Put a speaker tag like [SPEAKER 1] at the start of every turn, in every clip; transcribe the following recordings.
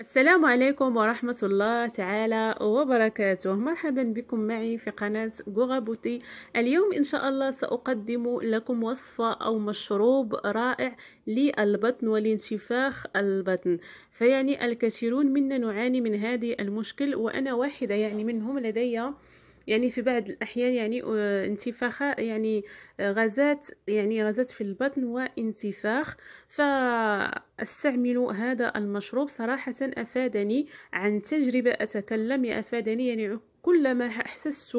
[SPEAKER 1] السلام عليكم ورحمة الله تعالى وبركاته مرحبا بكم معي في قناة غوغا بوتي اليوم إن شاء الله سأقدم لكم وصفة أو مشروب رائع للبطن ولانتفاخ البطن فيعني الكثيرون منا نعاني من هذه المشكل وأنا واحدة يعني منهم لدي يعني في بعض الأحيان يعني آه، انتفاخه يعني آه، غازات يعني غازات في البطن وانتفاخ فاستعمل هذا المشروب صراحة أفادني عن تجربة أتكلم يعني أفادني يعني كلما أحسست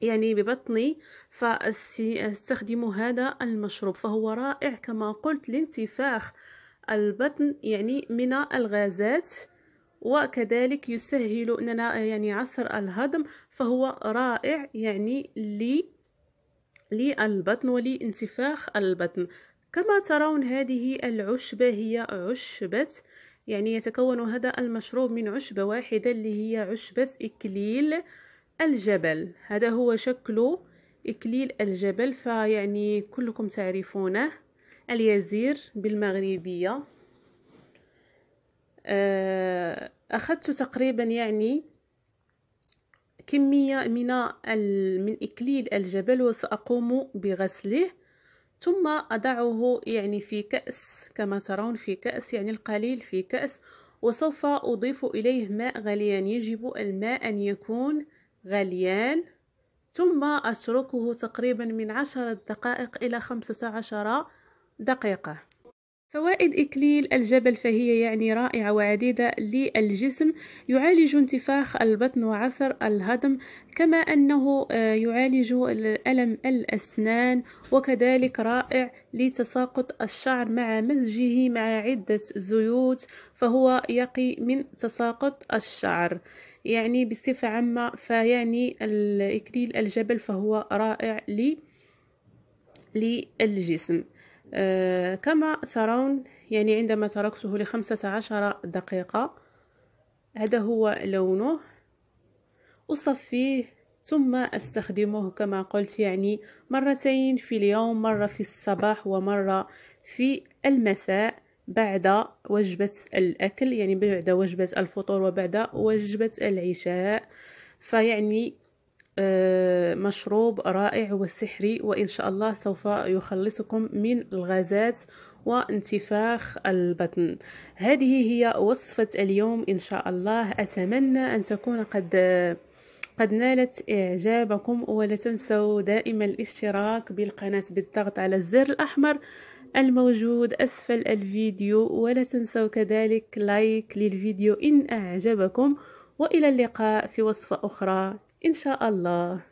[SPEAKER 1] يعني ببطني فاستخدم هذا المشروب فهو رائع كما قلت لانتفاخ البطن يعني من الغازات وكذلك يسهل أننا يعني عصر الهضم فهو رائع يعني لي للبطن ولانتفاخ البطن كما ترون هذه العشبة هي عشبة يعني يتكون هذا المشروب من عشبة واحدة اللي هي عشبة إكليل الجبل هذا هو شكل إكليل الجبل فيعني كلكم تعرفونه اليزير بالمغربية آه أخذت تقريبا يعني كمية من من إكليل الجبل وسأقوم بغسله ثم أضعه يعني في كأس كما ترون في كأس يعني القليل في كأس وسوف أضيف إليه ماء غليان يجب الماء أن يكون غليان ثم أتركه تقريبا من عشرة دقائق إلى خمسة عشر دقيقة فوائد إكليل الجبل فهي يعني رائعة وعديدة للجسم يعالج انتفاخ البطن وعسر الهضم كما أنه آه، يعالج ألم الأسنان وكذلك رائع لتساقط الشعر مع مزجه مع عدة زيوت فهو يقي من تساقط الشعر يعني بصفة عامة فيعني إكليل الجبل فهو رائع للجسم آه، كما ترون يعني عندما تركته لخمسة عشر دقيقة هذا هو لونه أصفيه ثم أستخدمه كما قلت يعني مرتين في اليوم مرة في الصباح ومرة في المساء بعد وجبة الأكل يعني بعد وجبة الفطور وبعد وجبة العشاء فيعني آه، مشروب رائع وسحري وإن شاء الله سوف يخلصكم من الغازات وانتفاخ البطن هذه هي وصفة اليوم إن شاء الله أتمنى أن تكون قد قد نالت إعجابكم ولا تنسوا دائما الاشتراك بالقناة بالضغط على الزر الأحمر الموجود أسفل الفيديو ولا تنسوا كذلك لايك للفيديو إن أعجبكم وإلى اللقاء في وصفة أخرى إن شاء الله